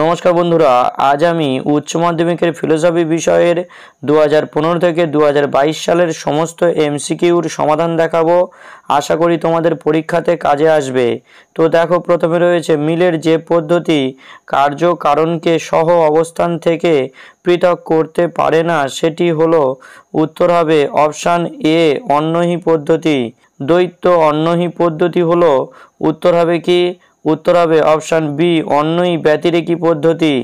নমস্কার বন্ধুরা আজ আমি উচ্চ মাধ্যমিকের ফিলোসফি বিষয়ের দু হাজার থেকে দু সালের সমস্ত এমসিকিউর সমাধান দেখাবো আশা করি তোমাদের পরীক্ষাতে কাজে আসবে তো দেখো প্রথমে রয়েছে মিলের যে পদ্ধতি কার্যকারণকে সহ অবস্থান থেকে পৃথক করতে পারে না সেটি হলো উত্তর হবে অপশান এ অন্যহী পদ্ধতি দ্বৈত অন্যহী পদ্ধতি হলো উত্তর হবে কি উত্তর হবে অপশান বি অন্যই ব্যতিরেকি পদ্ধতি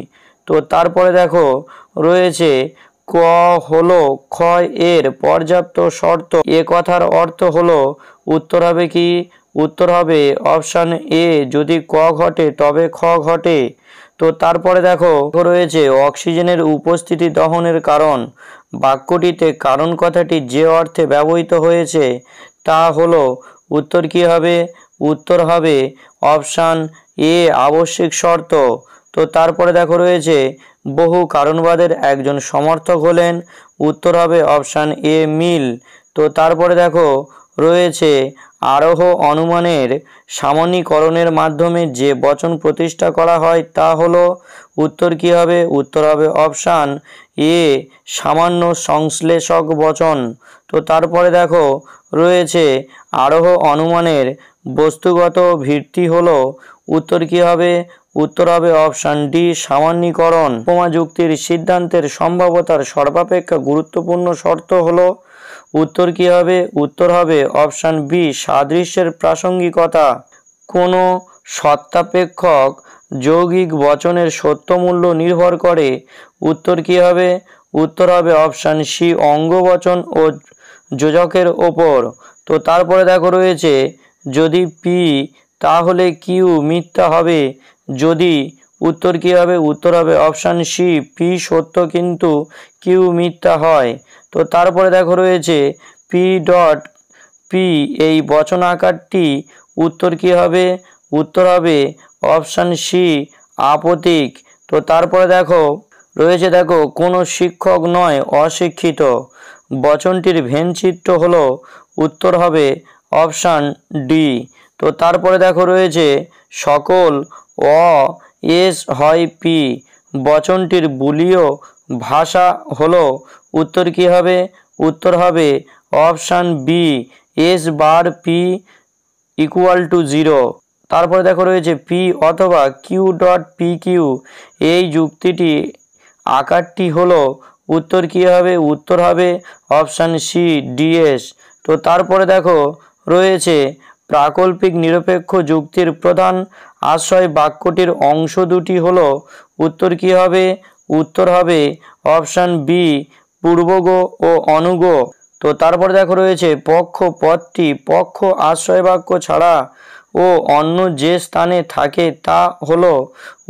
তো তারপরে দেখো রয়েছে ক হল ক্ষয় এর পর্যাপ্ত শর্ত এ কথার অর্থ হলো উত্তর হবে কি উত্তর হবে অপশান এ যদি ক ঘটে তবে খ ঘটে তো তারপরে দেখো রয়েছে অক্সিজেনের উপস্থিতি দহনের কারণ বাক্যটিতে কারণ কথাটি যে অর্থে ব্যবহৃত হয়েছে তা হলো উত্তর কি হবে উত্তর হবে অপশান এ আবশ্যিক শর্ত তো তারপরে দেখো রয়েছে বহু কারণবাদের একজন সমর্থক হলেন উত্তর হবে অপশান এ মিল তো তারপরে দেখো রয়েছে আরোহ অনুমানের সামনীকরণের মাধ্যমে যে বচন প্রতিষ্ঠা করা হয় তা হলো উত্তর কি হবে উত্তর হবে অপশান এ সামান্য সংশ্লেষক বচন তো তারপরে দেখো রয়েছে আরোহ অনুমানের বস্তুগত ভিত্তি হলো উত্তর কী হবে উত্তর হবে অপশান ডি সামান্যীকরণ উপমা যুক্তির সিদ্ধান্তের সম্ভাবতার সর্বাপেক্ষা গুরুত্বপূর্ণ শর্ত হলো উত্তর কী হবে উত্তর হবে অপশান বি সাদৃশ্যের প্রাসঙ্গিকতা কোনো সত্তাপেক্ষক যৌগিক বচনের সত্য মূল্য নির্ভর করে উত্তর কী হবে উত্তর হবে অপশান সি অঙ্গবচন ও যোজকের ওপর তো তারপরে দেখো রয়েছে যদি পি তাহলে কিউ মিথ্যা হবে যদি উত্তর কী হবে উত্তর হবে অপশান সি পি সত্য কিন্তু কিউ মিথ্যা হয় তো তারপরে দেখো রয়েছে পি ডট পি এই বচন আকারটি উত্তর কী হবে উত্তর হবে অপশান সি আপতিক তো তারপরে দেখো রয়েছে দেখো কোনো শিক্ষক নয় অশিক্ষিত বচনটির ভেনচিত্র হলো উত্তর হবে অপশান ডি তো তারপরে দেখো রয়েছে সকল অ এস হয় পি বচনটির বুলীয় ভাষা হলো উত্তর কি হবে উত্তর হবে option B S bar P equal to zero তারপরে দেখো রয়েছে পি অথবা কিউ ডট পি কিউ এই যুক্তিটি আকারটি হলো উত্তর কি হবে উত্তর হবে অপশান সি ডিএস তো তারপরে দেখো রয়েছে প্রাকল্পিক নিরপেক্ষ যুক্তির প্রধান আশ্রয় বাক্যটির অংশ দুটি হল উত্তর কী হবে উত্তর হবে অপশান বি পূর্বগ ও অনুগ তো তারপর দেখো রয়েছে পক্ষ পথটি পক্ষ আশ্রয় বাক্য ছাড়া ও অন্য যে স্থানে থাকে তা হল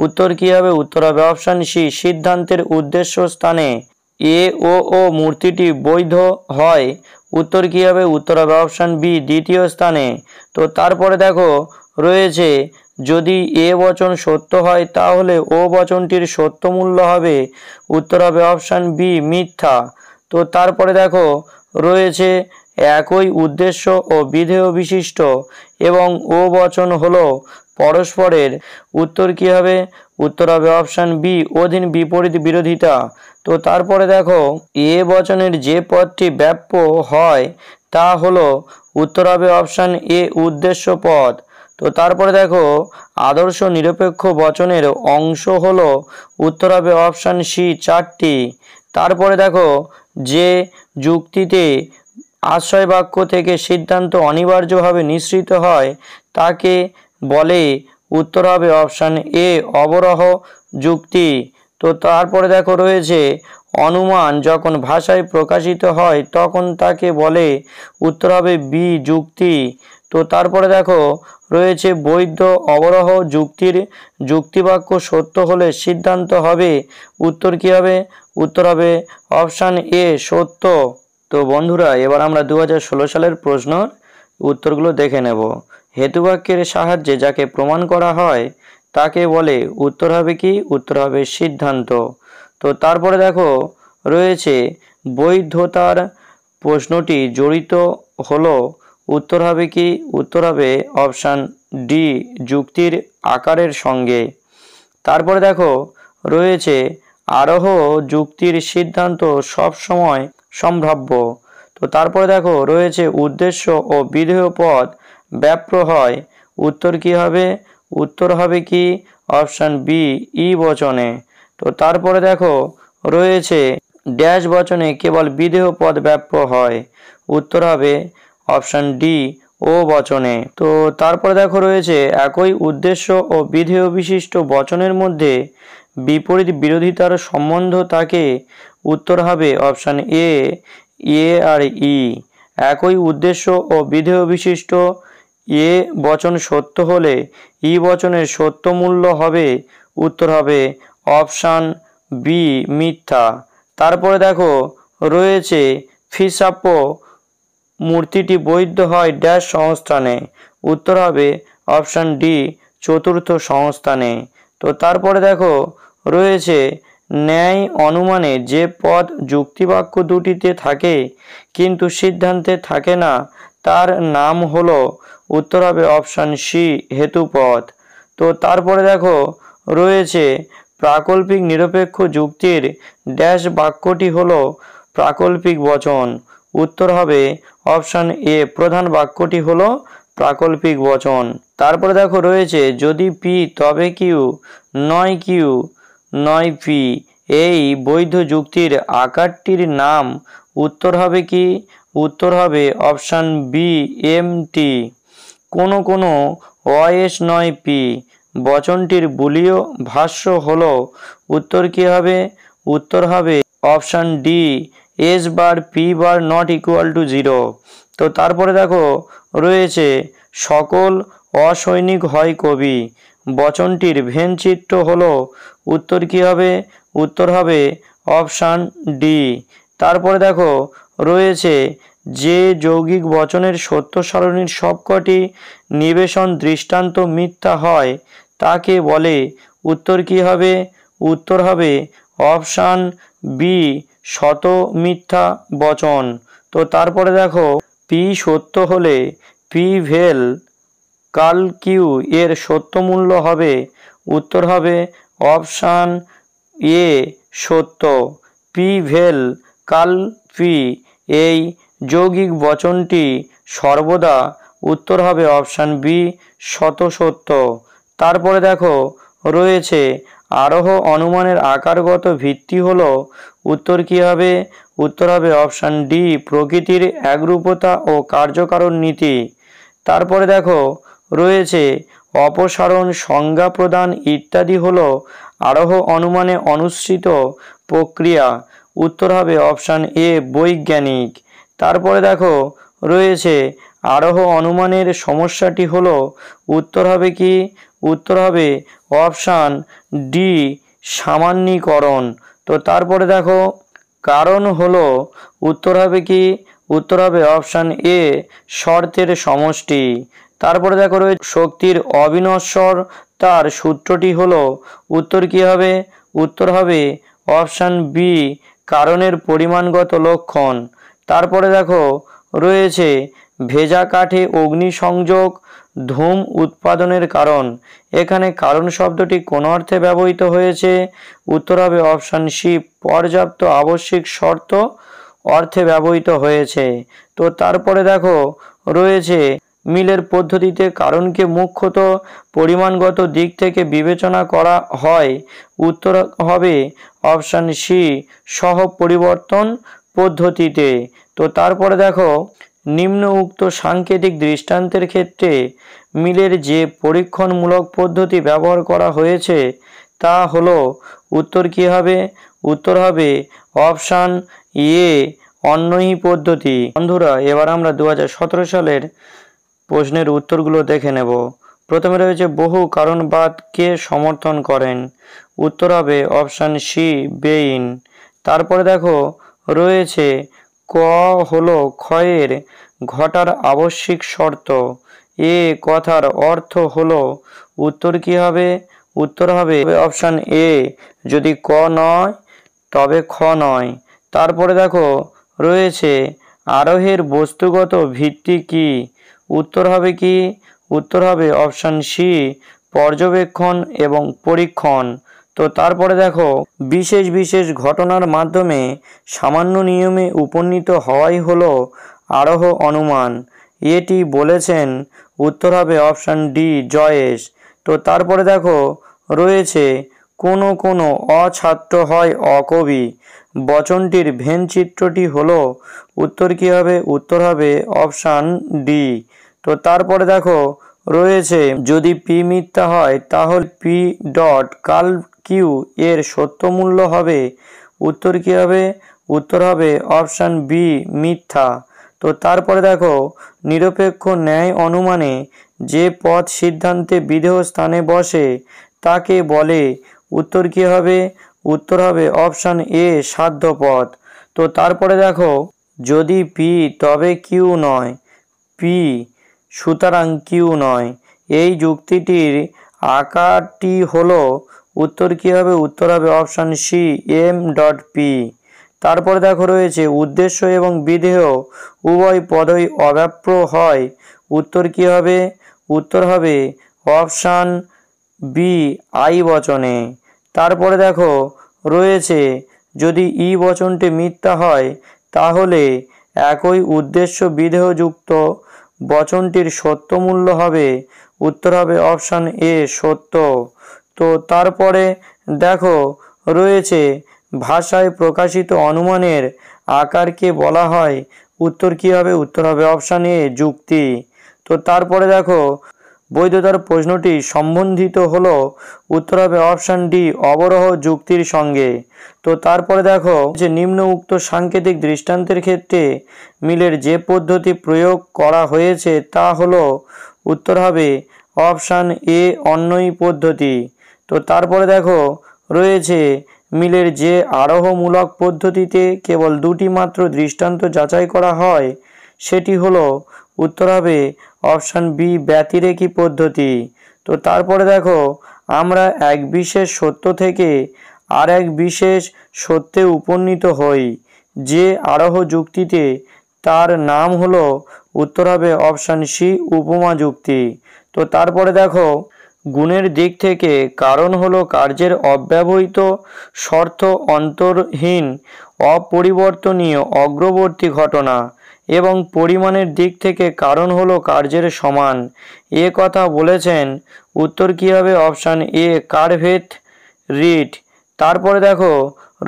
উত্তর কী হবে উত্তর হবে অপশান সি সিদ্ধান্তের উদ্দেশ্য স্থানে এ ও ও মূর্তিটি বৈধ হয় উত্তর কী হবে উত্তর হবে অপশান বি দ্বিতীয় স্থানে তো তারপরে দেখো রয়েছে যদি এ বচন সত্য হয় তাহলে ও বচনটির সত্য মূল্য হবে উত্তর হবে অপশান বি মিথ্যা তো তারপরে দেখো রয়েছে একই উদ্দেশ্য ও বিধেয় বিশিষ্ট এবং ও বচন হল পরস্পরের উত্তর কী হবে উত্তর হবে অপশান বি অধীন বিপরীত বিরোধিতা তো তারপরে দেখো এ বচনের যে পদটি ব্যাপ্য হয় তা হলো উত্তর হবে অপশান এ উদ্দেশ্য পদ তো তারপরে দেখো আদর্শ নিরপেক্ষ বচনের অংশ হলো উত্তর হবে অপশান সি চারটি তারপরে দেখো যে যুক্তিতে আশ্রয় বাক্য থেকে সিদ্ধান্ত অনিবার্যভাবে নিঃসৃত হয় তাকে বলে উত্তর হবে অপশান এ অবরহ যুক্তি তো তারপরে দেখো রয়েছে অনুমান যখন ভাষায় প্রকাশিত হয় তখন তাকে বলে উত্তর হবে বি যুক্তি তো তারপরে দেখো রয়েছে বৈধ অবরহ যুক্তির যুক্তিবাক্য সত্য হলে সিদ্ধান্ত হবে উত্তর কী হবে উত্তর হবে অপশান এ সত্য তো বন্ধুরা এবার আমরা দু সালের প্রশ্নর উত্তরগুলো দেখে নেব হেতুবাক্যের সাহায্যে যাকে প্রমাণ করা হয় তাকে বলে উত্তর হবে কি উত্তর হবে সিদ্ধান্ত তো তারপরে দেখো রয়েছে বৈধতার প্রশ্নটি জড়িত হলো উত্তর হবে কি উত্তর হবে অপশান ডি যুক্তির আকারের সঙ্গে তারপরে দেখো রয়েছে আরোহ যুক্তির সিদ্ধান্ত সব সময় সম্ভাব্য তো তারপরে দেখো রয়েছে উদ্দেশ্য ও বিধেয় পদ ব্যাপ্র হয় উত্তর কি হবে উত্তর হবে কি অপশান বি ই বচনে তো তারপরে দেখো রয়েছে ড্যাশ বচনে কেবল বিদেহ পদ ব্যাপ্য হয় উত্তর হবে অপশান ডি ও বচনে তো তারপরে দেখো রয়েছে একই উদ্দেশ্য ও বিধেয় বিশিষ্ট বচনের মধ্যে বিপরীত বিরোধিতার সম্বন্ধ তাকে উত্তর হবে অপশান এ এ আর ই একই উদ্দেশ্য ও বিধেয় বিশিষ্ট এ বচন সত্য হলে ই বচনের সত্য মূল্য হবে উত্তর হবে অপশান বি মিথ্যা তারপরে দেখো রয়েছে ফিসাপ্প মূর্তিটি বৈধ হয় ড্যাশ সংস্থানে উত্তর হবে অপশান ডি চতুর্থ সংস্থানে তো তারপরে দেখো রয়েছে ন্যায় অনুমানে যে পদ যুক্তিবাক্য দুটিতে থাকে কিন্তু সিদ্ধান্তে থাকে না তার নাম হলো উত্তর হবে অপশান সি হেতুপথ তো তারপরে দেখো রয়েছে প্রাকল্পিক নিরপেক্ষ যুক্তির ড্যাশ বাক্যটি হল প্রাকল্পিক বচন উত্তর হবে অপশান এ প্রধান বাক্যটি হল প্রাকল্পিক বচন তারপরে দেখো রয়েছে যদি পি তবে কিউ নয় কিউ নয় পি এই বৈধ যুক্তির আকারটির নাম উত্তর হবে কি উত্তর হবে অপশান বি এম টি কোনো কোনো অএস নয় পি বচনটির বুলীয় ভাষ্য হল উত্তর কী হবে উত্তর হবে option D S bar P bar not equal to zero তো তারপরে দেখো রয়েছে সকল অসৈনিক হয় কবি বচনটির ভেনচিত্র হল উত্তর কী হবে উত্তর হবে অপশান ডি তারপরে দেখো রয়েছে যে যৌগিক বচনের সত্য সারণীর সবকটি নিবেশন দৃষ্টান্ত মিথ্যা হয় তাকে বলে উত্তর কি হবে উত্তর হবে অপশান বি শত মিথ্যা বচন তো তারপরে দেখো পি সত্য হলে পি ভেল কাল কিউ এর সত্য মূল্য হবে উত্তর হবে অপশান এ সত্য পি ভেল কাল পি এই যৌগিক বচনটি সর্বদা উত্তর হবে অপশান বি শত সত্য তারপরে দেখো রয়েছে আরোহ অনুমানের আকারগত ভিত্তি হল উত্তর কী হবে উত্তর হবে অপশান ডি প্রকৃতির একরূপতা ও কার্যকারণ নীতি তারপরে দেখো রয়েছে অপসারণ সংজ্ঞা প্রদান ইত্যাদি হল আরোহ অনুমানে অনুসৃত প্রক্রিয়া উত্তর হবে অপশান এ বৈজ্ঞানিক তারপরে দেখো রয়েছে আরোহ অনুমানের সমস্যাটি হল উত্তর হবে কি উত্তর হবে অপশান ডি সামান্যীকরণ তো তারপরে দেখো কারণ হল উত্তর হবে কি উত্তর হবে অপশান এ শর্তের সমষ্টি তারপরে দেখো রয়েছে শক্তির অবিনশ্বর তার সূত্রটি হল উত্তর কি হবে উত্তর হবে অপশান বি কারণের পরিমাণগত লক্ষণ তারপরে দেখো রয়েছে ভেজা কাঠে অগ্নিসংযোগ ধূম উৎপাদনের কারণ এখানে কারণ শব্দটি কোন অর্থে ব্যবহৃত হয়েছে উত্তর হবে অপশান সি পর্যাপ্ত আবশ্যিক শর্ত অর্থে ব্যবহৃত হয়েছে তো তারপরে দেখো রয়েছে মিলের পদ্ধতিতে কারণকে মুখ্যত পরিমাণগত দিক থেকে বিবেচনা করা হয় উত্তর হবে অপশান সি সহ পরিবর্তন পদ্ধতিতে তো তারপরে দেখো নিম্ন উক্ত সাংকেতিক দৃষ্টান্তের ক্ষেত্রে মিলের যে পরীক্ষণমূলক পদ্ধতি ব্যবহার করা হয়েছে তা হলো উত্তর কি হবে উত্তর হবে অপশান এ অন্যই পদ্ধতি বন্ধুরা এবার আমরা দু সালের প্রশ্নের উত্তরগুলো দেখে নেব প্রথমে রয়েছে বহু কারণবাদকে সমর্থন করেন উত্তর হবে অপশান সি বেইন তারপরে দেখো রয়েছে ক হলো ক্ষয়ের ঘটার আবশ্যিক শর্ত এ কথার অর্থ হলো উত্তর কি হবে উত্তর হবে অপশান এ যদি ক নয় তবে খ নয় তারপরে দেখো রয়েছে আরোহের বস্তুগত ভিত্তি কি উত্তর হবে কি উত্তর হবে অপশান সি পর্যবেক্ষণ এবং পরীক্ষণ তো তারপরে দেখো বিশেষ বিশেষ ঘটনার মাধ্যমে সামান্য নিয়মে উপনীত হওয়াই হলো আরোহ অনুমান এটি বলেছেন উত্তর হবে অপশান ডি জয়েশ তো তারপরে দেখো রয়েছে কোনো কোনো অছাত্র হয় অকবি বচনটির ভেন চিত্রটি হলো উত্তর কী হবে উত্তর হবে অপশান ডি তো তারপরে দেখো রয়েছে যদি পি মিথ্যা হয় তাহলে পি ডট কাল কিউ এর সত্য মূল্য হবে উত্তর কী হবে উত্তর হবে অপশান বি মিথ্যা তো তারপরে দেখো নিরপেক্ষ ন্যায় অনুমানে যে পথ সিদ্ধান্তে বিদেহ স্থানে বসে তাকে বলে উত্তর কী হবে উত্তর হবে অপশান এ সাধ্য পথ তো তারপরে দেখো যদি পি তবে কিউ নয় পি সুতরাং কিউ নয় এই যুক্তিটির আকারটি হল উত্তর কী হবে উত্তর হবে option C M dot P তারপর দেখো রয়েছে উদ্দেশ্য এবং বিধেয় উভয় পদই অব্যাপ্য হয় উত্তর কি হবে উত্তর হবে অপশান বি আই বচনে তারপরে দেখো রয়েছে যদি ই বচনটি মিথ্যা হয় তাহলে একই উদ্দেশ্য বিধেয়যুক্ত বচনটির সত্য মূল্য হবে উত্তর হবে অপশান এ সত্য তো তারপরে দেখো রয়েছে ভাষায় প্রকাশিত অনুমানের আকারকে বলা হয় উত্তর কি হবে উত্তর হবে অপশান এ যুক্তি তো তারপরে দেখো বৈধতার প্রশ্নটি সম্বন্ধিত হল উত্তর হবে অপশান ডি অবরহ যুক্তির সঙ্গে তো তারপরে দেখো যে নিম্ন উক্ত সাংকেতিক দৃষ্টান্তের ক্ষেত্রে মিলের যে পদ্ধতি প্রয়োগ করা হয়েছে তা হল উত্তর হবে অপশান এ অন্যই পদ্ধতি তো তারপরে দেখো রয়েছে মিলের যে আরোহমূলক পদ্ধতিতে কেবল দুটি মাত্র দৃষ্টান্ত যাচাই করা হয় সেটি হলো উত্তর হবে অপশান বি ব্যতিরেকি পদ্ধতি তো তারপরে দেখো আমরা এক বিশেষ সত্য থেকে আর এক বিশেষ সত্যে উপনীত হই যে আরোহ যুক্তিতে তার নাম হলো উত্তর হবে অপশান সি উপমা যুক্তি তো তারপরে দেখো গুণের দিক থেকে কারণ হলো কার্যের অব্যবহৃত শর্ত অন্তরহীন অপরিবর্তনীয় অগ্রবর্তী ঘটনা এবং পরিমাণের দিক থেকে কারণ হলো কার্যের সমান এ কথা বলেছেন উত্তর কী হবে অপশান এ কারভেথ রিট তারপরে দেখো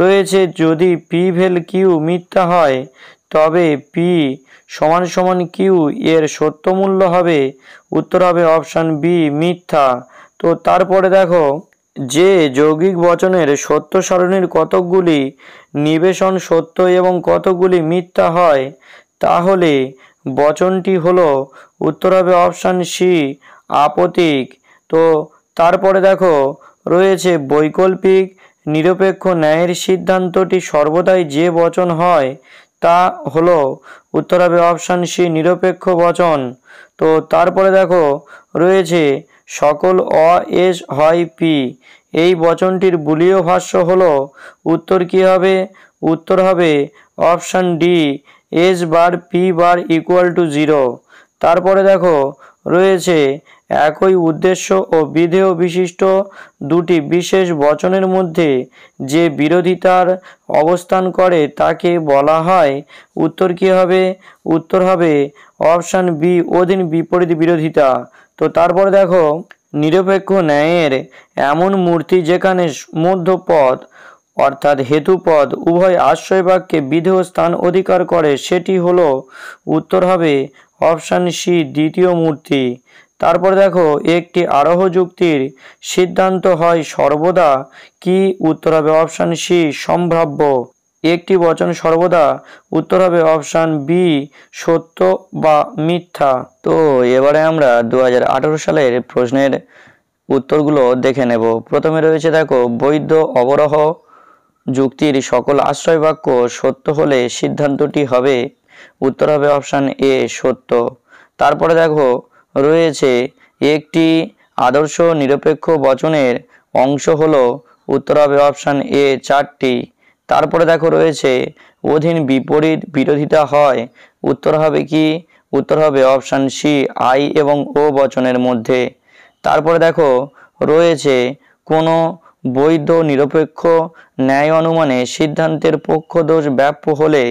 রয়েছে যদি পি ভেল কিউ মিথ্যা হয় তবে পি সমান সমান কিউ এর সত্য মূল্য হবে উত্তর হবে অপশান বি মিথ্যা তো তারপরে দেখো যে যৌগিক বচনের সত্য সারণীর কতকগুলি নিবেশন সত্য এবং কতকগুলি মিথ্যা হয় তাহলে বচনটি হলো উত্তর হবে অপশান সি আপতিক তো তারপরে দেখো রয়েছে বৈকল্পিক নিরপেক্ষ ন্যায়ের সিদ্ধান্তটি সর্বদাই যে বচন হয় তা হলো উত্তর হবে অপশান সি নিরপেক্ষ বচন তো তারপরে দেখো রয়েছে সকল অ এস হয় পি এই বচনটির বুলীয় ভাষ্য হলো উত্তর কি হবে উত্তর হবে option D S bar P bar equal to zero তারপরে দেখো রয়েছে একই উদ্দেশ্য ও বিধেয় বিশিষ্ট দুটি বিশেষ বচনের মধ্যে যে বিরোধিতার অবস্থান করে তাকে বলা হয় উত্তর কী হবে উত্তর হবে অপশান বি অধীন বিপরীত বিরোধিতা তো তারপর দেখো নিরপেক্ষ ন্যায়ের এমন মূর্তি যেখানে মধ্যপথ অর্থাৎ হেতুপদ উভয় আশ্রয়বাক্যে বিধেয় স্থান অধিকার করে সেটি হল উত্তর হবে অপশান সি দ্বিতীয় মূর্তি তারপর দেখো একটি আরোহ যুক্তির সিদ্ধান্ত হয় সর্বদা কি উত্তর হবে অপশান সি সম্ভাব্য একটি বচন সর্বদা উত্তর হবে অপশান বি সত্য বা মিথ্যা তো এবারে আমরা দু সালের প্রশ্নের উত্তরগুলো দেখে নেব প্রথমে রয়েছে দেখো বৈধ অবরহ যুক্তির সকল আশ্রয় বাক্য সত্য হলে সিদ্ধান্তটি হবে উত্তর হবে অপশান এ সত্য তারপরে দেখো রয়েছে একটি আদর্শ নিরপেক্ষ বচনের অংশ হলো উত্তর হবে অপশান এ চারটি তারপরে দেখো রয়েছে অধীন বিপরীত বিরোধিতা হয় উত্তর হবে কি উত্তর হবে অপশান সি আই এবং ও বচনের মধ্যে তারপরে দেখো রয়েছে কোনো বৈধ নিরপেক্ষ ন্যায় অনুমানে সিদ্ধান্তের পক্ষদোষ ব্যাপ্য হলে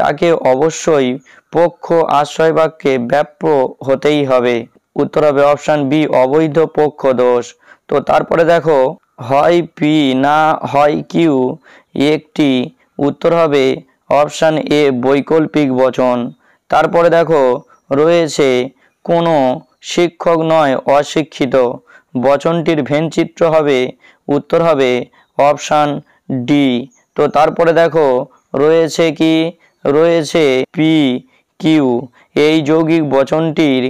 তাকে অবশ্যই পক্ষ আশ্রয় বাক্যে ব্যাপ্য হতেই হবে উত্তর হবে অপশান বি অবৈধ পক্ষ দোষ তো তারপরে দেখো হয় পি না হয় কিউ একটি উত্তর হবে অপশান এ বৈকল্পিক বচন তারপরে দেখো রয়েছে কোনো শিক্ষক নয় অশিক্ষিত বচনটির ভেনচিত্র হবে উত্তর হবে অপশান ডি তো তারপরে দেখো রয়েছে কি রয়েছে পি কিউ এই যৌগিক বচনটির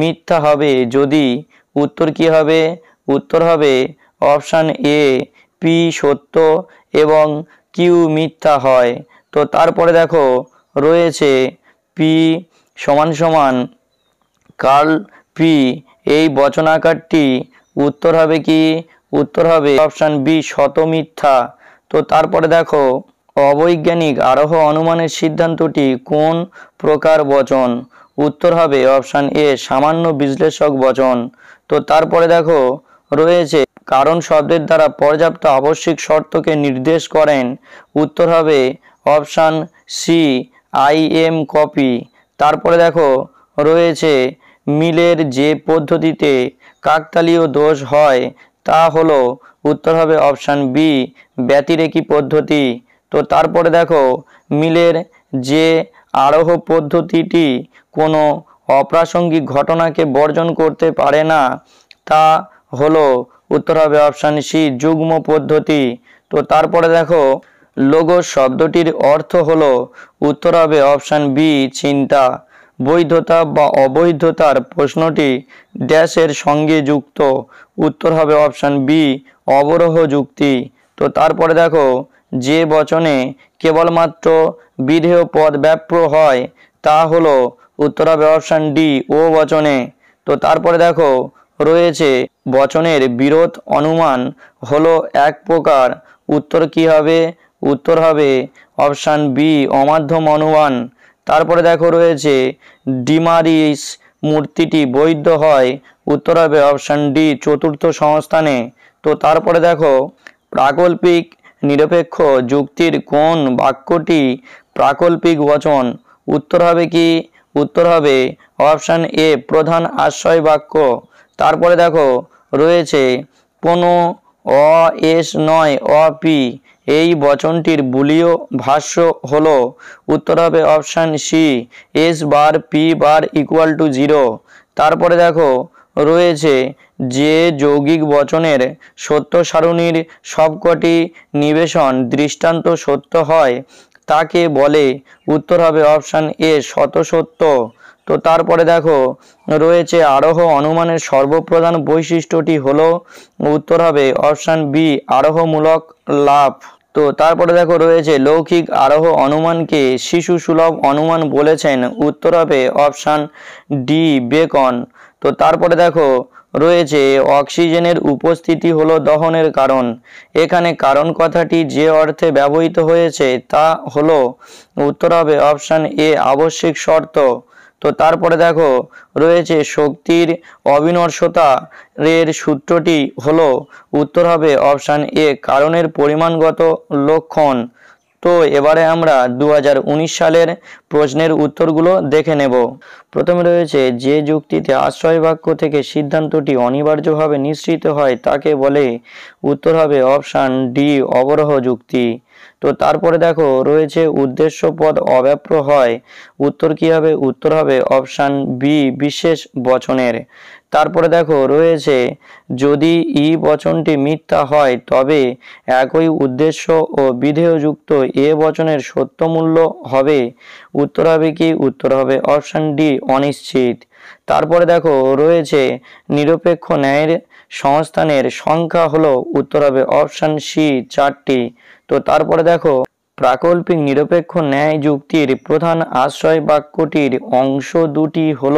মিথ্যা হবে যদি উত্তর কি হবে উত্তর হবে অপশান এ পি সত্য এবং কিউ মিথ্যা হয় তো তারপরে দেখো রয়েছে পি সমান সমান কার্ল পি এই বচনাকারটি উত্তর হবে কি উত্তর হবে অপশান বি শত মিথ্যা তো তারপরে দেখো অবৈজ্ঞানিক আরোহ অনুমানের সিদ্ধান্তটি কোন প্রকার বচন উত্তর হবে অপশান এ সামান্য বিশ্লেষক বচন তো তারপরে দেখো রয়েছে কারণ শব্দের দ্বারা পর্যাপ্ত আবশ্যিক শর্তকে নির্দেশ করেন উত্তর হবে option C I M copy তারপরে দেখো রয়েছে মিলের যে পদ্ধতিতে কাকতালীয় দোষ হয় তা হলো উত্তর হবে অপশান বি ব্যতিরেকি পদ্ধতি তো তারপরে দেখো মিলের যে আরোহ পদ্ধতিটি কোনো অপ্রাসঙ্গিক ঘটনাকে বর্জন করতে পারে না তা হলো উত্তর হবে অপশান সি যুগ্ম পদ্ধতি তো তারপরে দেখো লোগো শব্দটির অর্থ হলো উত্তর হবে অপশান বি চিন্তা বৈধতা বা অবৈধতার প্রশ্নটি ড্যাশের সঙ্গে যুক্ত উত্তর হবে অপশান বি অবরোহ যুক্তি তো তারপরে দেখো যে বচনে কেবলমাত্র বিধেয় পদ ব্যাপ্র হয় তা হলো উত্তর হবে অপশান ডি ও বচনে তো তারপরে দেখো রয়েছে বচনের বিরোধ অনুমান হলো এক প্রকার উত্তর কি হবে উত্তর হবে অপশান বি অমাধ্যম অনুমান তারপরে দেখো রয়েছে ডিমারিস মূর্তিটি বৈধ হয় উত্তর হবে অপশান ডি চতুর্থ সংস্থানে তো তারপরে দেখো প্রাকল্পিক নিরপেক্ষ যুক্তির কোন বাক্যটি প্রাকল্পিক বচন উত্তর হবে কি উত্তর হবে অপশান এ প্রধান আশ্রয় বাক্য তারপরে দেখো রয়েছে কোনো অ এস নয় অপি এই বচনটির বুলীয় ভাষ্য হল উত্তর হবে option C S bar P bar equal to zero তারপরে দেখো রয়েছে যে যৌগিক বচনের সত্য সারণীর সবকটি নিবেশন দৃষ্টান্ত সত্য হয় তাকে বলে উত্তর হবে অপশান এ শত সত্য তো তারপরে দেখো রয়েছে আরোহ অনুমানের সর্বপ্রধান বৈশিষ্ট্যটি হলো উত্তর হবে অপশান বি আরোহমূলক লাভ তো তারপরে দেখো রয়েছে লৌকিক আরোহ অনুমানকে শিশু সুলভ অনুমান বলেছেন উত্তর হবে অপশান ডি বেকন তো তারপরে দেখো রয়েছে অক্সিজেনের উপস্থিতি হলো দহনের কারণ এখানে কারণ কথাটি যে অর্থে ব্যবহৃত হয়েছে তা হলো উত্তর হবে অপশান এ আবশ্যিক শর্ত তো তারপরে দেখো রয়েছে শক্তির অবিনর্ষতা এর সূত্রটি হলো উত্তর হবে অপশান এ কারণের পরিমাণগত লক্ষণ তো এবারে আমরা দু সালের প্রশ্নের উত্তরগুলো দেখে নেব প্রথমে রয়েছে যে যুক্তিতে আশ্রয় বাক্য থেকে সিদ্ধান্তটি অনিবার্যভাবে নিশ্চিত হয় তাকে বলে উত্তর হবে অপশান ডি অবরহ যুক্তি তো তারপরে দেখো রয়েছে উদ্দেশ্য পদ অব্যাপ্র হয় উত্তর কি হবে উত্তর হবে অপশান বি বিশেষ বচনের তারপরে দেখো রয়েছে যদি ই বচনটি মিথ্যা হয় তবে একই উদ্দেশ্য ও বিধেয়যুক্ত এ বচনের সত্য মূল্য হবে উত্তর হবে কি উত্তর হবে অপশান ডি অনিশ্চিত তারপরে দেখো রয়েছে নিরপেক্ষ ন্যায়ের সংস্থানের সংখ্যা হলো উত্তর হবে অপশান সি চারটি তো তারপরে দেখো প্রাকল্পিক নিরপেক্ষ ন্যায় যুক্তির প্রধান আশ্রয় বাক্যটির অংশ দুটি হল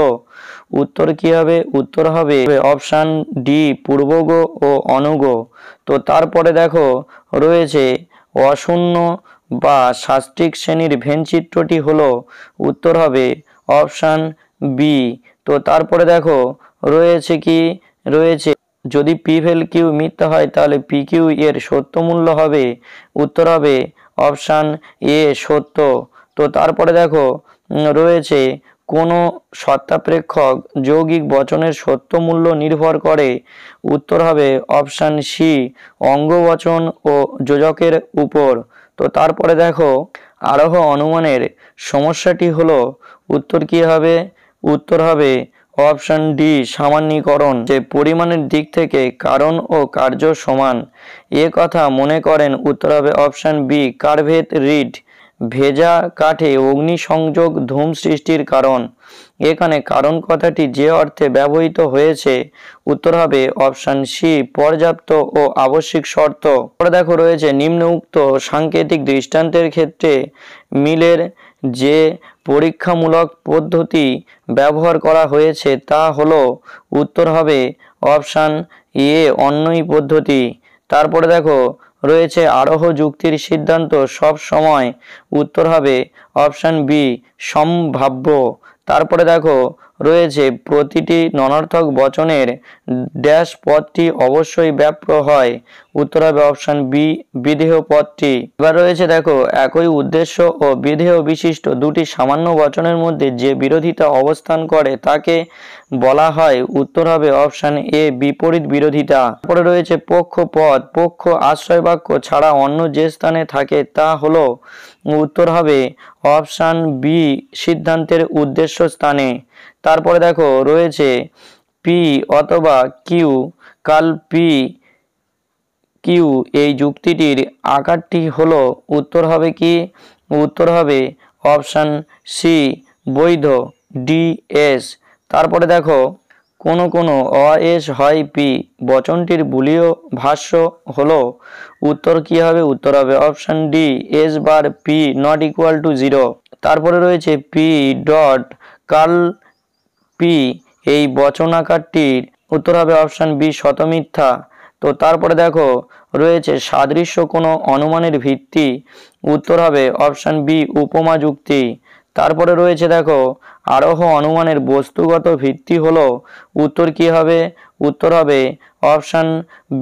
উত্তর কি হবে উত্তর হবে অপশান ডি পূর্বগ ও অনুগ তো তারপরে দেখো রয়েছে অশূন্য বা শাস্ত্রিক শ্রেণীর ভেনচিত্রটি হল উত্তর হবে অপশান বি তো তারপরে দেখো রয়েছে কি রয়েছে যদি পি ভেল কিউ মিথ্যা হয় তাহলে পি কিউ এর সত্য মূল্য হবে উত্তর হবে অপশান এ সত্য তো তারপরে দেখো রয়েছে কোনো সত্তাপ্রেক্ষক যৌগিক বচনের সত্য মূল্য নির্ভর করে উত্তর হবে অপশান সি অঙ্গবচন ও যোজকের উপর তো তারপরে দেখো আরোহ অনুমানের সমস্যাটি হলো উত্তর কী হবে উত্তর হবে অপশন ডি সামান্যীকরণ যে পরিমাণের দিক থেকে কারণ ও কার্য সমান এ কথা মনে করেন উত্তর হবে অপশন বি কার্ভেত রিড ভেজা কাঠে অগ্নিসংযোগ ধূম সৃষ্টির কারণ এখানে কারণ কথাটি যে অর্থে ব্যবহৃত হয়েছে উত্তর হবে অপশান সি পর্যাপ্ত ও আবশ্যিক শর্ত দেখো রয়েছে নিম্ন উক্ত সাংকেতিক দৃষ্টান্তের ক্ষেত্রে মিলের যে পরীক্ষামূলক পদ্ধতি ব্যবহার করা হয়েছে তা হলো উত্তর হবে অপশান এ অন্যই পদ্ধতি তারপরে দেখো রয়েছে আরোহ যুক্তির সিদ্ধান্ত সব সময় উত্তর হবে অপশান বি সম্ভাব্য তারপরে দেখো রয়েছে প্রতিটি ননার্থক বচনের ড্যাশ পদটি অবশ্যই ব্যাপ্য হয় উত্তর হবে অপশান বি বিদেহ পদটি এবার রয়েছে দেখো একই উদ্দেশ্য ও বিদেহ বিশিষ্ট দুটি সামান্য বচনের মধ্যে যে বিরোধিতা অবস্থান করে তাকে বলা হয় উত্তর হবে অপশান এ বিপরীত বিরোধিতা তারপরে রয়েছে পক্ষ পদ পক্ষ আশ্রয় বাক্য ছাড়া অন্য যে স্থানে থাকে তা হলো উত্তর হবে অপশান বি সিদ্ধান্তের উদ্দেশ্য স্থানে তারপরে দেখো রয়েছে পি অথবা কিউ কাল পি কিউ এই যুক্তিটির আকারটি হলো উত্তর হবে কি উত্তর হবে অপশান সি বৈধ ডি এস তারপরে দেখো কোনো কোনো অ এস হয় পি বচনটির বুলীয় ভাষ্য হলো উত্তর কি হবে উত্তর হবে option D S bar P not equal to zero তারপরে রয়েছে পি ডট কাল পি এই বচনাকারটির উত্তর হবে অপশান বি শতমিথ্যা তো তারপরে দেখো রয়েছে সাদৃশ্য কোনো অনুমানের ভিত্তি উত্তর হবে অপশান বি উপমা যুক্তি তারপরে রয়েছে দেখো আরোহ অনুমানের বস্তুগত ভিত্তি হলো উত্তর কি হবে উত্তর হবে অপশান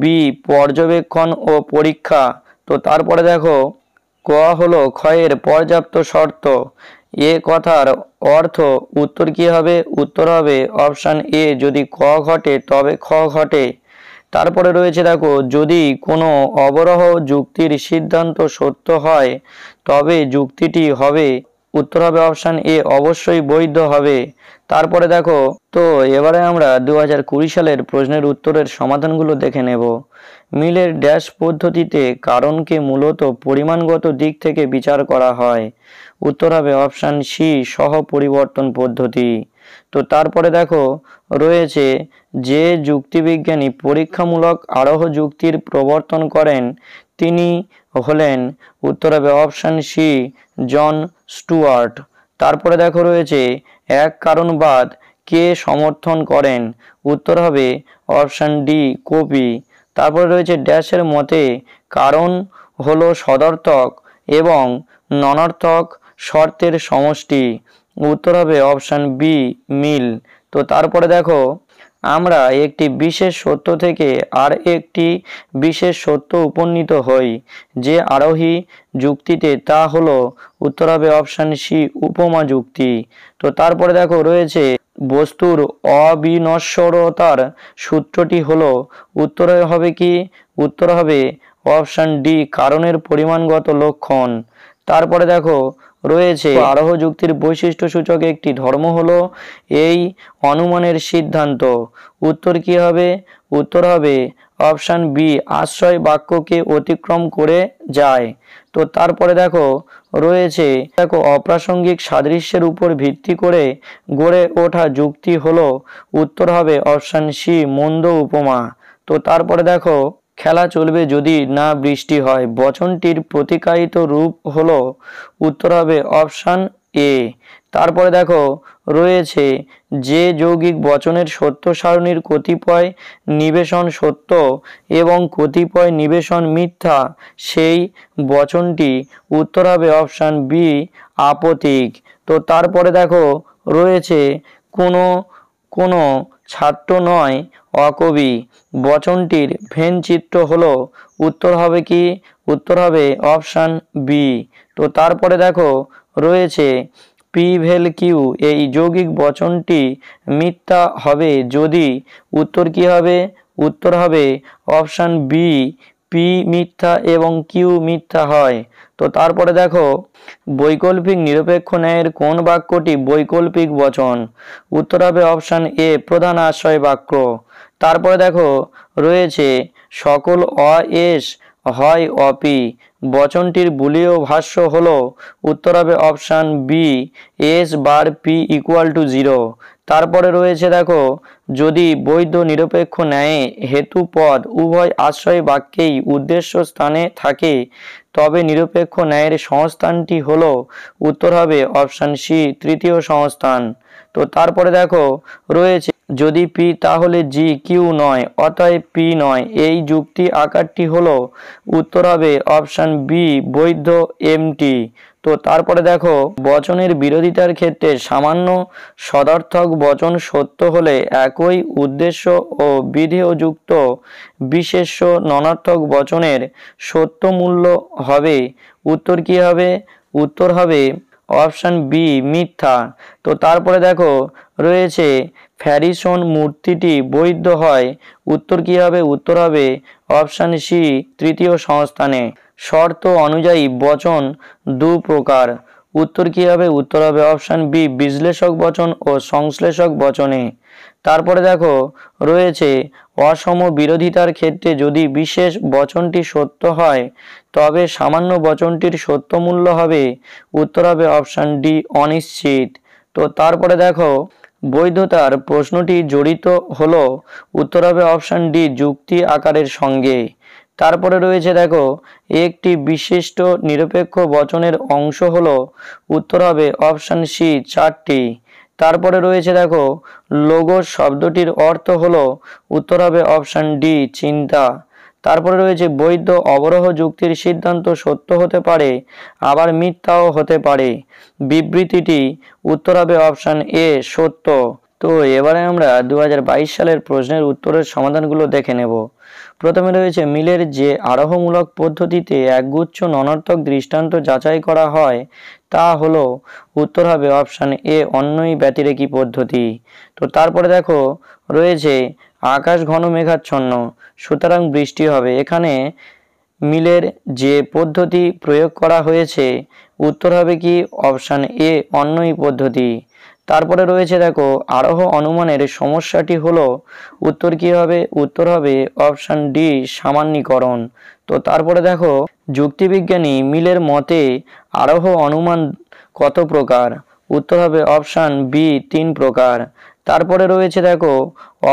বি পর্যবেক্ষণ ও পরীক্ষা তো তারপরে দেখো ক হলো ক্ষয়ের পর্যাপ্ত শর্ত এ কথার অর্থ উত্তর কি হবে উত্তর হবে অপশান এ যদি ক ঘটে তবে খ ঘটে তারপরে রয়েছে দেখো যদি কোনো অবরহ যুক্তির সিদ্ধান্ত সত্য হয় তবে যুক্তিটি হবে উত্তর হবে অপশান এ অবশ্যই বৈধ হবে তারপরে দেখো তো এবারে আমরা দু সালের প্রশ্নের উত্তরের সমাধানগুলো দেখে নেব মিলের ড্যাশ পদ্ধতিতে কারণকে মূলত পরিমাণগত দিক থেকে বিচার করা হয় উত্তর হবে অপশান সি সহ পরিবর্তন পদ্ধতি তো তারপরে দেখো রয়েছে যে যুক্তিবিজ্ঞানী পরীক্ষামূলক আরোহ যুক্তির প্রবর্তন করেন তিনি হলেন উত্তর হবে অপশান সি জন স্টুয়ার্ট তারপরে দেখো রয়েছে এক কারণবাদ কে সমর্থন করেন উত্তর হবে অপশান ডি কপি তারপরে রয়েছে ড্যাশের মতে কারণ হলো সদর্থক এবং ননর্থক শর্তের সমষ্টি উত্তর হবে অপশান বি মিল তো তারপরে দেখো আমরা একটি বিশেষ সত্য থেকে আর একটি বিশেষ সত্য উপনীত হই যে আরোহী যুক্তিতে তা হলো উত্তর হবে অপশান সি উপমা যুক্তি তো তারপরে দেখো রয়েছে বস্তুর অবিনশ্বরতার সূত্রটি হলো উত্তরে হবে কি উত্তর হবে অপশান ডি কারণের পরিমাণগত লক্ষণ তারপরে দেখো রয়েছে আরোহ যুক্তির বৈশিষ্ট্য সূচক একটি ধর্ম হলো এই অনুমানের সিদ্ধান্ত উত্তর কি হবে উত্তর হবে অপশান বি আশ্রয় বাক্যকে অতিক্রম করে যায় তো তারপরে দেখো রয়েছে দেখো অপ্রাসঙ্গিক সাদৃশ্যের উপর ভিত্তি করে গড়ে ওঠা যুক্তি হলো উত্তর হবে অপশান সি মন্দ উপমা তো তারপরে দেখো খেলা চলবে যদি না বৃষ্টি হয় বচনটির প্রতিকায়িত রূপ হল উত্তর হবে অপশান এ তারপরে দেখো রয়েছে যে যৌগিক বচনের সত্য সারণীর কতিপয় নিবেশন সত্য এবং কতিপয় নিবেশন মিথ্যা সেই বচনটি উত্তর হবে অপশান বি আপতিক তো তারপরে দেখো রয়েছে কোনো কোনো ছাত্র নয় অকবি বচনটির ভেন চিত্র হলো উত্তর হবে কি উত্তর হবে অপশান বি তো তারপরে দেখো রয়েছে পি ভেল কিউ এই যৌগিক বচনটি মিথ্যা হবে যদি উত্তর কি হবে উত্তর হবে অপশান বি পি মিথ্যা এবং কিউ মিথ্যা হয় তো তারপরে দেখো বৈকল্পিক নিরপেক্ষ ন্যায়ের কোন বাক্যটি বৈকল্পিক বচন উত্তর হবে অপশান এ প্রধান আশ্রয় বাক্য তারপরে দেখো রয়েছে সকল অএস এস হয় অপি বচনটির বুলীয় ভাষ্য হল উত্তর হবে option B S bar P equal to zero তারপরে রয়েছে দেখো যদি বৈধ নিরপেক্ষ ন্যায়ে হেতু পদ উভয় আশ্রয় বাক্যেই উদ্দেশ্য স্থানে থাকে তবে নিরপেক্ষ ন্যায়ের সংস্থানটি হলো উত্তর হবে অপশান সি তৃতীয় সংস্থান তো তারপরে দেখো রয়েছে যদি পি তাহলে জি কিউ নয় অতএব পি নয় এই যুক্তি আকারটি হলো উত্তর হবে অপশান বি বৈধ এমটি তো তারপরে দেখো বচনের বিরোধিতার ক্ষেত্রে সামান্য সদার্থক বচন সত্য হলে একই উদ্দেশ্য ও বিধেয়যুক্ত বিশেষ ননার্থক বচনের সত্য মূল্য হবে উত্তর কি হবে উত্তর হবে অপশান বি মিথ্যা তো তারপরে দেখো রয়েছে ফ্যারিসন মূর্তিটি বৈধ হয় উত্তর কি হবে উত্তর হবে অপশান সি তৃতীয় সংস্থানে শর্ত অনুযায়ী বচন দু প্রকার উত্তর কী হবে উত্তর হবে অপশান বি বিশ্লেষক বচন ও সংশ্লেষক বচনে তারপরে দেখো রয়েছে অসম বিরোধিতার ক্ষেত্রে যদি বিশেষ বচনটি সত্য হয় তবে সামান্য বচনটির সত্য মূল্য হবে উত্তর হবে অপশান ডি অনিশ্চিত তো তারপরে দেখো বৈধতার প্রশ্নটি জড়িত হলো উত্তর হবে অপশান ডি যুক্তি আকারের সঙ্গে তারপরে রয়েছে দেখো একটি বিশিষ্ট নিরপেক্ষ বচনের অংশ হলো উত্তর হবে অপশান সি চারটি তারপরে রয়েছে দেখো লোগো শব্দটির অর্থ হলো উত্তর হবে অপশান ডি চিন্তা তারপরে রয়েছে বৈধ অবরোহ যুক্তির সিদ্ধান্ত সত্য হতে পারে আবার মিথ্যাও হতে পারে বিবৃতিটি উত্তর হবে অপশান এ সত্য তো এবারে আমরা দু সালের প্রশ্নের উত্তরের সমাধানগুলো দেখে নেব প্রথমে রয়েছে মিলের যে আরোহমূলক পদ্ধতিতে একগুচ্ছ ননর্থক দৃষ্টান্ত যাচাই করা হয় তা হল উত্তর হবে অপশান এ অন্যই ব্যতিরেকি পদ্ধতি তো তারপরে দেখো রয়েছে আকাশ ঘন মেঘাচ্ছন্ন সুতরাং বৃষ্টি হবে এখানে মিলের যে পদ্ধতি প্রয়োগ করা হয়েছে উত্তর হবে কি অপশান এ অন্যই পদ্ধতি তারপরে রয়েছে দেখো আরোহ অনুমানের সমস্যাটি হলো উত্তর কি হবে উত্তর হবে অপশান ডি সামান্যীকরণ তো তারপরে দেখো যুক্তিবিজ্ঞানী মিলের মতে আরোহ অনুমান কত প্রকার উত্তর হবে অপশান বি তিন প্রকার তারপরে রয়েছে দেখো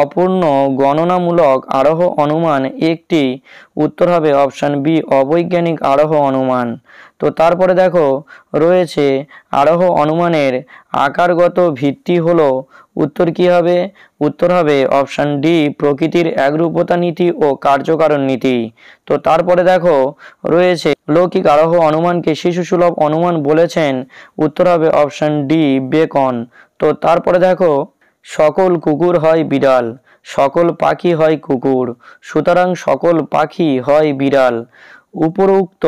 অপূর্ণ গণনামূলক আরোহ অনুমান একটি উত্তর হবে অপশান বি অবৈজ্ঞানিক আরোহ অনুমান তো তারপরে দেখো রয়েছে আরোহ অনুমানের আকারগত ভিত্তি হলো উত্তর কি হবে উত্তর হবে অপশান ডি প্রকৃতির একরূপতা নীতি ও কার্যকারণ নীতি তো তারপরে দেখো রয়েছে লৌকিক আরোহ অনুমানকে শিশুসুলভ অনুমান বলেছেন উত্তর হবে অপশান ডি বেকন তো তারপরে দেখো সকল কুকুর হয় বিড়াল সকল পাখি হয় কুকুর সুতরাং সকল পাখি হয় বিড়াল উপরোক্ত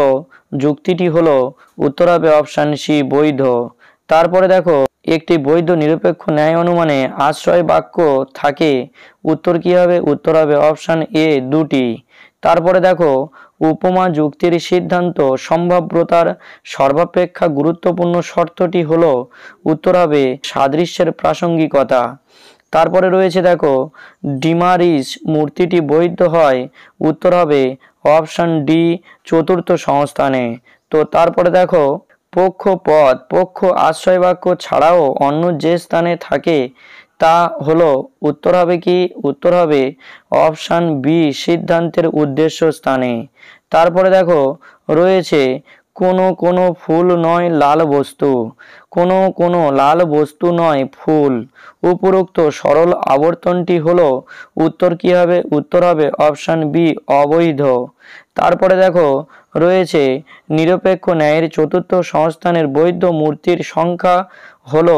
যুক্তিটি হলো উত্তর হবে অপশান সি বৈধ তারপরে দেখো একটি বৈধ নিরপেক্ষ ন্যায় অনুমানে আশ্রয় বাক্য থাকে উত্তর কি হবে উত্তর হবে অপশান এ দুটি তারপরে দেখো উপমা যুক্তির সিদ্ধান্ত সম্ভাব্যতার সর্বাপেক্ষা গুরুত্বপূর্ণ শর্তটি হলো উত্তর হবে সাদৃশ্যের প্রাসঙ্গিকতা তারপরে রয়েছে দেখো ডিমারিস মূর্তিটি বৈধ হয় উত্তর হবে অপশন ডি চতুর্থ সংস্থানে তো তারপরে দেখো পক্ষ পদ পক্ষ আশ্রয় বাক্য ছাড়াও অন্য যে স্থানে থাকে তা হলো উত্তর হবে কি উত্তর হবে অপশান বি সিদ্ধান্তের উদ্দেশ্য স্থানে তারপরে দেখো রয়েছে কোনো কোনো ফুল নয় লাল বস্তু কোনো কোনো লাল বস্তু নয় ফুল উপরোক্ত সরল আবর্তনটি হলো উত্তর কি হবে উত্তর হবে অপশান বি অবৈধ তারপরে দেখো রয়েছে নিরপেক্ষ ন্যায়ের চতুর্থ সংস্থানের বৈধ মূর্তির সংখ্যা হলো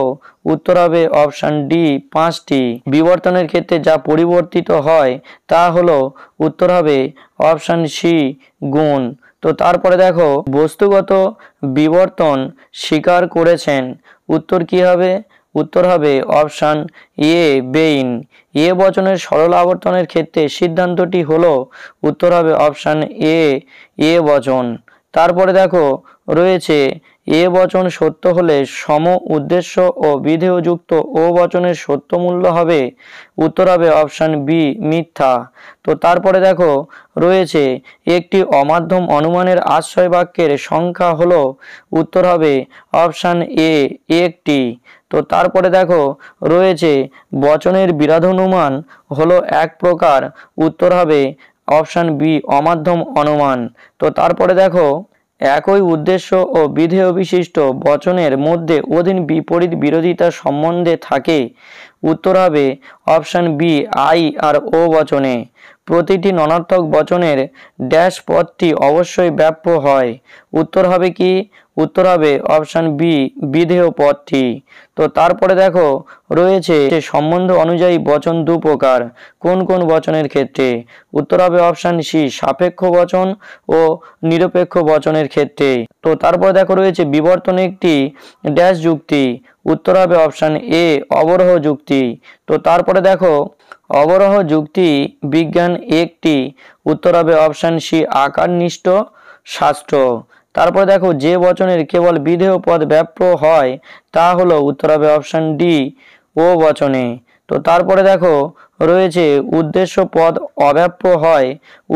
উত্তর হবে অপশান ডি পাঁচটি বিবর্তনের ক্ষেত্রে যা পরিবর্তিত হয় তা হলো উত্তর হবে অপশান সি গুণ তো তারপরে দেখো বস্তুগত বিবর্তন স্বীকার করেছেন উত্তর কি হবে উত্তর হবে অপশান এ বেইন এ বচনের সরল আবর্তনের ক্ষেত্রে সিদ্ধান্তটি হলো উত্তর হবে অপশান এ এ বচন তারপরে দেখো রয়েছে এ বচন সত্য হলে সম উদ্দেশ্য ও বিধেয়যুক্ত ও বচনের সত্য মূল্য হবে উত্তর হবে অপশান বি মিথ্যা তো তারপরে দেখো রয়েছে একটি অমাধ্যম অনুমানের আশ্রয় বাক্যের সংখ্যা হলো উত্তর হবে অপশান এ একটি তো তারপরে দেখো রয়েছে বচনের অনুমান হলো এক প্রকার উত্তর হবে অপশান বি অমাধ্যম অনুমান তো তারপরে দেখো একই উদ্দেশ্য ও বিধেয় বিশিষ্ট বচনের মধ্যে অধীন বিপরীত বিরোধিতা সম্বন্ধে থাকে উত্তর হবে অপশান বি আই আর ও বচনে প্রতিটি ননার্থক বচনের ড্যাশ পদটি অবশ্যই ব্যাপ্য হয় উত্তর হবে কি উত্তর হবে অপশান বি বিধেয় পদটি তো তারপরে দেখো রয়েছে সম্বন্ধ অনুযায়ী বচন দু প্রকার কোন কোন বচনের ক্ষেত্রে উত্তর হবে অপশান সি সাপেক্ষ বচন ও নিরপেক্ষ বচনের ক্ষেত্রে তো তারপরে দেখো রয়েছে বিবর্তন একটি ড্যাশ যুক্তি উত্তর হবে অপশান এ অবরোহ যুক্তি তো তারপরে দেখো অবরহ যুক্তি বিজ্ঞান একটি উত্তর হবে অপশান সি আকারনিষ্ঠ শাস্ত্র তারপরে দেখো যে বচনের কেবল বিধেয় পদ ব্যাপ্য হয় তা হলো উত্তর হবে অপশান ডি ও বচনে তো তারপরে দেখো রয়েছে উদ্দেশ্য পদ অব্যাপ্য হয়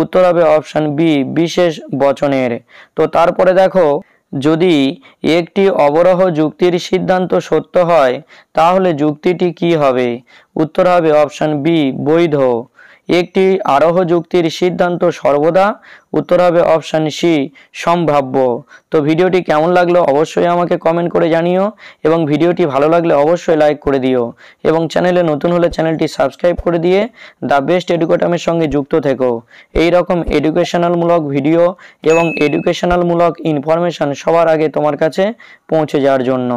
উত্তর হবে অপশান বি বিশেষ বচনের তো তারপরে দেখো যদি একটি অবরহ যুক্তির সিদ্ধান্ত সত্য হয় তাহলে যুক্তিটি কি হবে উত্তর হবে অপশন বি বৈধ একটি আরোহ যুক্তির সিদ্ধান্ত সর্বদা উত্তর হবে অপশান সি সম্ভাব্য তো ভিডিওটি কেমন লাগলো অবশ্যই আমাকে কমেন্ট করে জানিও এবং ভিডিওটি ভালো লাগলে অবশ্যই লাইক করে দিও এবং চ্যানেলে নতুন হলে চ্যানেলটি সাবস্ক্রাইব করে দিয়ে দ্য বেস্ট এডুকেটামের সঙ্গে যুক্ত থেকো এই রকম এডুকেশনালমূলক ভিডিও এবং এডুকেশনালমূলক ইনফরমেশান সবার আগে তোমার কাছে পৌঁছে যাওয়ার জন্য